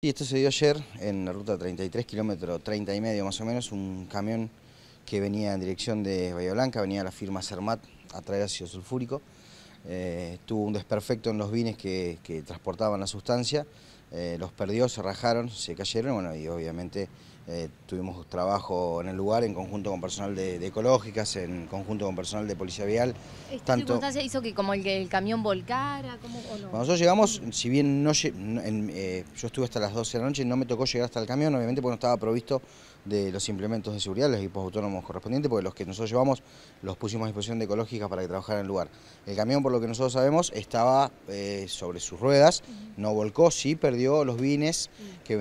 Y esto se dio ayer en la ruta 33, kilómetro 30 y medio más o menos, un camión que venía en dirección de Bahía Blanca, venía la firma Cermat a traer ácido sulfúrico. Eh, tuvo un desperfecto en los vines que, transportaban la sustancia, eh, los perdió, se rajaron, se cayeron, bueno, y obviamente eh, tuvimos trabajo en el lugar en conjunto con personal de, ecológicas, en conjunto con personal de policía vial. ¿Esta tanto... hizo que como el, el camión volcara? Cuando nosotros llegamos, si bien no, eh, yo estuve hasta las 12 de la noche, y no me tocó llegar hasta el camión, obviamente porque no estaba provisto de los implementos de seguridad, los equipos autónomos correspondientes, porque los que nosotros llevamos los pusimos a disposición de ecológicas para que trabajaran en el lugar. El camión, por lo que nosotros sabemos, estaba eh, sobre sus ruedas, no volcó, sí perdió los vines que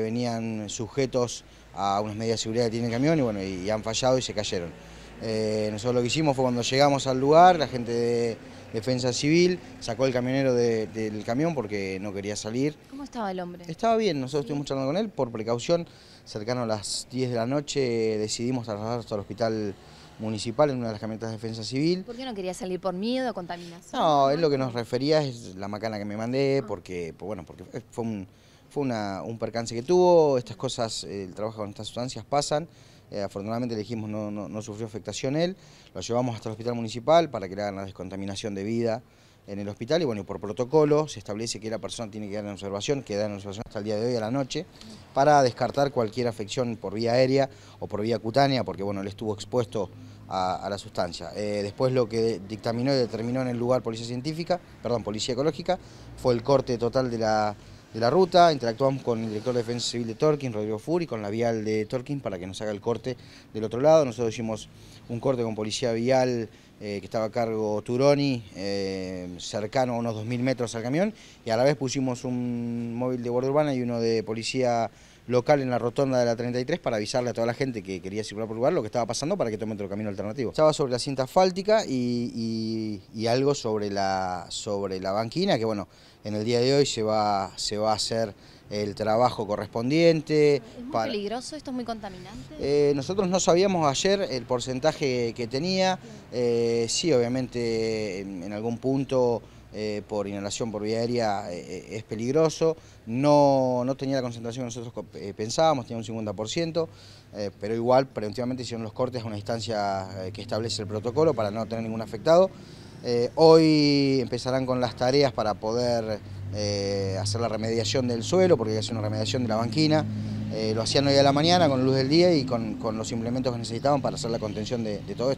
venían sujetos a unas medidas de seguridad que tiene el camión y bueno, y, han fallado y se cayeron. Eh, nosotros lo que hicimos fue cuando llegamos al lugar, la gente de Defensa Civil sacó el camionero del camión porque no quería salir. ¿Cómo estaba el hombre? Estaba bien, nosotros estuvimos charlando con él, por precaución, cercano a las 10 de la noche decidimos trasladarnos al hospital municipal en una de las camionetas de defensa civil. ¿Por qué no quería salir por miedo a contaminación? No, es lo que nos refería, es la macana que me mandé, ah. porque, pues, bueno, porque fue un, fue un percance que tuvo, estas cosas, eh, el trabajo con estas sustancias pasan. Eh, afortunadamente le dijimos no, sufrió afectación él, lo llevamos hasta el hospital municipal para que le hagan la descontaminación de vida en el hospital y bueno, por protocolo se establece que la persona tiene que dar en observación, queda en observación hasta el día de hoy a la noche para descartar cualquier afección por vía aérea o por vía cutánea porque bueno, él estuvo expuesto a, la sustancia. Eh, después lo que dictaminó y determinó en el lugar policía científica, perdón, policía ecológica, fue el corte total de la de la ruta, interactuamos con el director de Defensa Civil de Torquín, Rodrigo Furi, con la vial de Tolkien para que nos haga el corte del otro lado. Nosotros hicimos un corte con policía vial eh, que estaba a cargo Turoni, eh, cercano a unos 2.000 metros al camión, y a la vez pusimos un móvil de guardia urbana y uno de policía local en la rotonda de la 33 para avisarle a toda la gente que quería circular por el lugar lo que estaba pasando para que tome otro camino alternativo. Estaba sobre la cinta asfáltica y, algo sobre la, sobre la banquina, que bueno, en el día de hoy se va, se va a hacer el trabajo correspondiente. ¿Es muy peligroso esto? ¿Es muy contaminante? Eh, nosotros no sabíamos ayer el porcentaje que tenía. Eh, sí, obviamente en algún punto... Eh, por inhalación por vía aérea es peligroso, no, tenía la concentración que nosotros pensábamos, tenía un 50%, pero igual preventivamente hicieron los cortes a una instancia que establece el protocolo para no tener ningún afectado. hoy empezarán con las tareas para poder eh, hacer la remediación del suelo, porque es una remediación de la banquina. Eh, lo hacían hoy a la mañana con luz del día y con, los implementos que necesitaban para hacer la contención de, de todo esto.